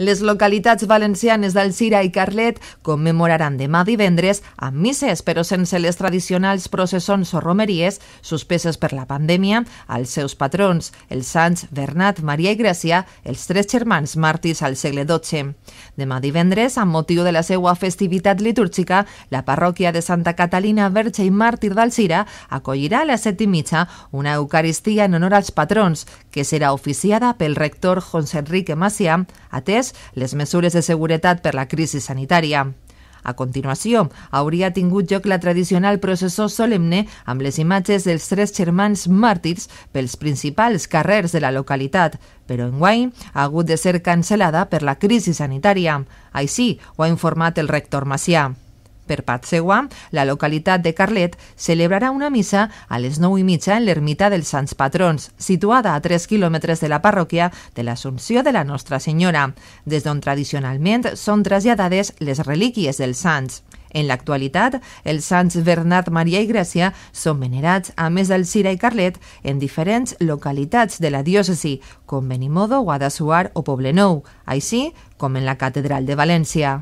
Les localitats valencianes d'Alcira i Carlet commemoraran demà divendres amb misses, però sense les tradicionals processons o romeries suspeses per la pandèmia, als seus patrons, els sants Bernat, Maria i Gràcia, els tres germans màrtirs al segle XII. Demà divendres, amb motiu de la seva festivitat litúrgica, la parròquia de Santa Catalina, Verge i Màrtir d'Alcira acollirà a les set i mitja una Eucaristia en honor als patrons, que serà oficiada pel rector José Enrique Macià, atès les mesures de seguretat per la crisi sanitària. A continuació, hauria tingut lloc la tradicional processó solemne amb les imatges dels tres germans màrtirs pels principals carrers de la localitat, però en Guany ha hagut de ser cancel·lada per la crisi sanitària. Així ho ha informat el rector Macià per part seua, la localitat de Carlet celebrarà una missa a les 9 i mitja en l'ermita dels Sants Patrons, situada a 3 quilòmetres de la parròquia de l'Assumpció de la Nostra Senyora, des d'on tradicionalment són traslladades les relíquies dels sants. En l'actualitat, els sants Bernat, Maria i Gràcia són venerats a més del Sira i Carlet en diferents localitats de la diòcesi, com Benimodo, Guadassuar o Poblenou, així com en la Catedral de València.